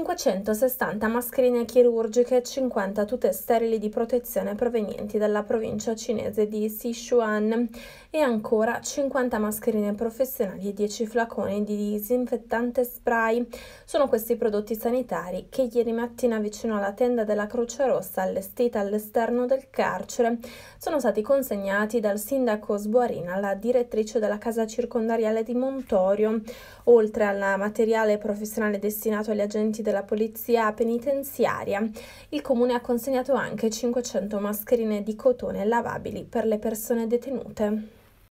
560 mascherine chirurgiche e 50 tute sterili di protezione provenienti dalla provincia cinese di Sichuan e ancora 50 mascherine professionali e 10 flaconi di disinfettante spray. Sono questi prodotti sanitari che ieri mattina vicino alla tenda della Croce Rossa allestita all'esterno del carcere sono stati consegnati dal sindaco Sbuarina alla direttrice della casa circondariale di Montorio oltre al materiale professionale destinato agli agenti della polizia penitenziaria. Il comune ha consegnato anche 500 mascherine di cotone lavabili per le persone detenute.